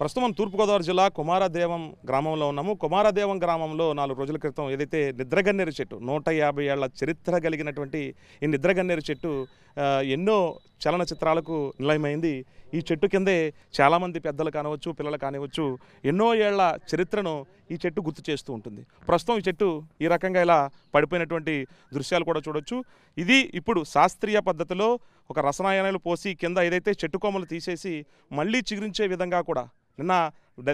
ప్రస్తుతం తూర్పుగోదావరి జిల్లా కుమారదేవం గ్రామంలో ఉన్నాము కుమారదేవం గ్రామంలో నాలుగు రోజుల క్రితం ఏదైతే నిద్రగన్నేరు చెట్టు నూట యాభై ఏళ్ల చరిత్ర కలిగినటువంటి ఈ నిద్రగన్నేరు చెట్టు ఎన్నో చలన చిత్రాలకు నిలయమైంది ఈ చెట్టు కిందే చాలామంది పెద్దలు కానివచ్చు పిల్లలు కానివచ్చు ఎన్నో ఏళ్ల చరిత్రను ఈ చెట్టు గుర్తు చేస్తూ ఉంటుంది ప్రస్తుతం ఈ చెట్టు ఈ రకంగా ఇలా పడిపోయినటువంటి దృశ్యాలు కూడా చూడవచ్చు ఇది ఇప్పుడు శాస్త్రీయ పద్ధతిలో ఒక రసనాయనాలు పోసి కింద ఏదైతే చెట్టు కొమ్మలు తీసేసి మళ్ళీ చిగురించే విధంగా కూడా నిన్న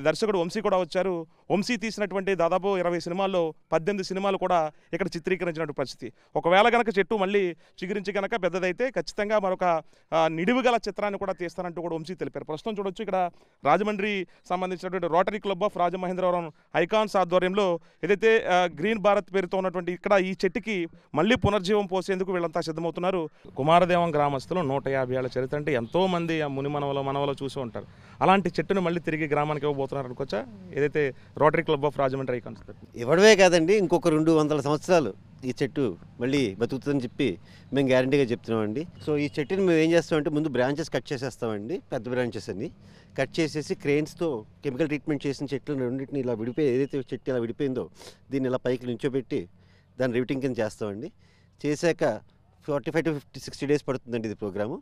దర్శకుడు వంశీ కూడా వచ్చారు వంశీ తీసినటువంటి దాదాపు ఇరవై సినిమాల్లో పద్దెనిమిది సినిమాలు కూడా ఇక్కడ చిత్రీకరించినటువంటి పరిస్థితి ఒకవేళ గనక చెట్టు మళ్ళీ చిగురించి గనక పెద్దదైతే ఖచ్చితంగా మరొక గల చిత్రాన్ని కూడా తీస్తానంటూ కూడా వంశీ తెలిపారు ప్రస్తుతం చూడొచ్చు ఇక్కడ రాజమండ్రి సంబంధించినటువంటి rotary club of Rajamahendravaram icons ఆధ్వర్యంలో ఏదైతే గ్రీన్ భారత్ పేరుతో ఉన్నటువంటి ఇక్కడ ఈ చెట్టుకి మళ్ళీ పునర్జీవం పోసేందుకు వీళ్ళంతా సిద్ధమవుతున్నారు కుమారదేవం గ్రామస్తులు నూట యాభై ఏళ్ళ చరిత్ర అంటే ఎంతోమంది ఆ ముని మనవలో మనవలో చూసి ఉంటారు అలాంటి చెట్టును మళ్ళీ తిరిగి గ్రామానికి కొనసాగబోతున్నారు అనుకోవచ్చా ఏదైతే rotary club of Rajahmundry icons ఇవ్వడమే కాదండి ఇంకొక రెండు వందల సంవత్సరాలు ఈ చెట్టు మళ్ళీ బతుకుతుందని చెప్పి మేము గ్యారంటీగా చెప్తున్నామండి సో ఈ చెట్టుని మేము ఏం చేస్తామంటే ముందు బ్రాంచెస్ కట్ చేసేస్తామండి పెద్ద బ్రాంచెస్ అని కట్ చేసేసి క్రెయిన్స్తో కెమికల్ ట్రీట్మెంట్ చేసిన చెట్లు రెండింటిని ఇలా విడిపోయి ఏదైతే చెట్టు ఇలా విడిపోయిందో దీన్ని ఇలా పైకి నించోబెట్టి దాన్ని రివిటింగ్ కింద చేస్తామండి చేశాక forty five to fifty sixty days పడుతుందండి ఇది ప్రోగ్రాము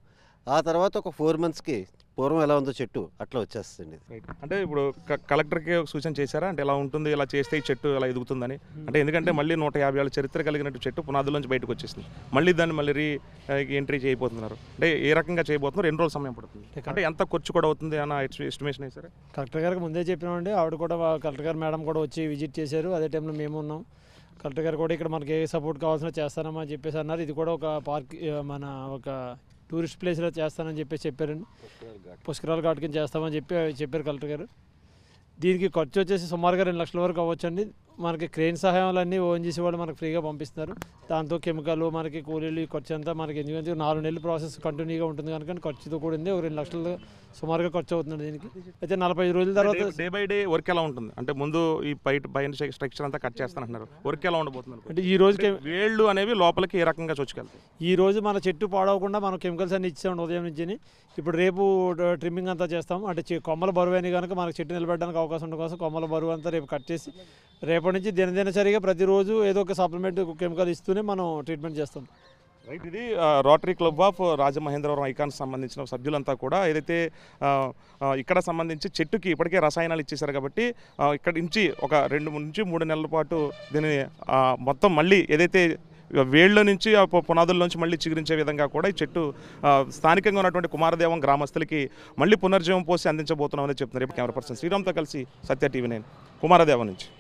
ఆ తర్వాత ఒక ఫోర్ మంత్స్కి పూర్వం ఎలా ఉందో చెట్టు అట్లా వచ్చేస్తుంది అంటే ఇప్పుడు కలెక్టర్కి సూచన చేశారా అంటే ఇలా ఉంటుంది ఇలా చేస్తే ఈ చెట్టు ఇలా ఎదుగుతుందని అంటే ఎందుకంటే మళ్ళీ నూట యాభై ఏళ్ళ చరిత్ర కలిగినట్టు చెట్టు నుంచి బయటకు వచ్చేసింది మళ్ళీ దాన్ని మళ్ళీ రీ ఎంట్రీ చేయబోతున్నారు అంటే ఏ రకంగా చేయబోతున్నారు ఎన్ని రోజులు సమయం పడుతుంది అంటే ఎంత ఖర్చు కూడా అవుతుంది అన్న ఎస్టిమేషన్ అయితే కలెక్టర్ గారికి ముందే చెప్పినామండి ఆవిడ కూడా కలెక్టర్ గారు మేడం కూడా వచ్చి విజిట్ చేశారు అదే టైంలో మేము ఉన్నాం కలెక్టర్ గారు కూడా ఇక్కడ మనకి ఏ సపోర్ట్ కావాల్సిన చేస్తానమ్మని చెప్పేసి అన్నారు ఇది కూడా ఒక పార్క్ మన ఒక టూరిస్ట్ ప్లేస్లో చేస్తానని చెప్పి చెప్పారండి పుష్కరాల ఘాట్ చేస్తామని చెప్పి చెప్పారు కలెక్టర్ గారు దీనికి ఖర్చు వచ్చేసి సుమారుగా రెండు లక్షల వరకు అవ్వచ్చండి మనకి సహాయం అన్నీ ఓన్ చేసి వాళ్ళు మనకు ఫ్రీగా పంపిస్తారు దాంతో కెమికల్ మనకి కూలీలు ఖర్చు అంతా మనకి ఎందుకంటే నాలుగు నెలలు ప్రాసెస్ కంటిన్యూగా ఉంటుంది కనుక ఖర్చుతో కూడింది ఒక రెండు లక్షలు సుమారుగా ఖర్చు అవుతుంది దీనికి అయితే నలభై రోజుల తర్వాత డే బై డే వర్క్ ఎలా ఉంటుంది అంటే ముందు ఈ పైట పైన స్ట్రక్చర్ అంతా కట్ చేస్తానంటున్నారు వర్క్ ఎలా ఉండబోతున్నారు అంటే ఈ రోజు వేళ్ళు అనేవి లోపలికి ఏ రకంగా చొచ్చుకెళ్తాయి ఈ రోజు మన చెట్టు పాడవకుండా మనం కెమికల్స్ అన్ని ఇచ్చాం ఉదయం నుంచి ఇప్పుడు రేపు ట్రిమ్మింగ్ అంతా చేస్తాం అంటే కొమ్మల బరువు అని కనుక మనకు చెట్టు నిలబెట్టడానికి అవకాశం ఉండడం కోసం కొమ్మల బరువు అంతా రేపు కట్ చేసి రేపటి నుంచి దినదినచరిగా ప్రతిరోజు ఏదో ఒక సప్లిమెంట్ కెమికల్ ఇస్తూనే మనం ట్రీట్మెంట్ చేస్తాం రైట్ ఇది rotary club of Rajamahendravaram icon సంబంధించిన సభ్యులంతా కూడా ఏదైతే ఇక్కడ సంబంధించి చెట్టుకి ఇప్పటికే రసాయనాలు ఇచ్చేశారు కాబట్టి ఇక్కడ నుంచి ఒక రెండు నుంచి మూడు నెలల పాటు దీన్ని మొత్తం మళ్ళీ ఏదైతే వేళ్ళ నుంచి పునాదుల నుంచి మళ్ళీ చిగురించే విధంగా కూడా ఈ చెట్టు స్థానికంగా ఉన్నటువంటి కుమారదేవం గ్రామస్తులకి మళ్ళీ పునర్జీవం పోసి అందించబోతున్నామని చెప్తున్నారు కెమెరా పర్సన్ శ్రీరామ్తో కలిసి సత్య టీవీ నేను కుమారదేవం నుంచి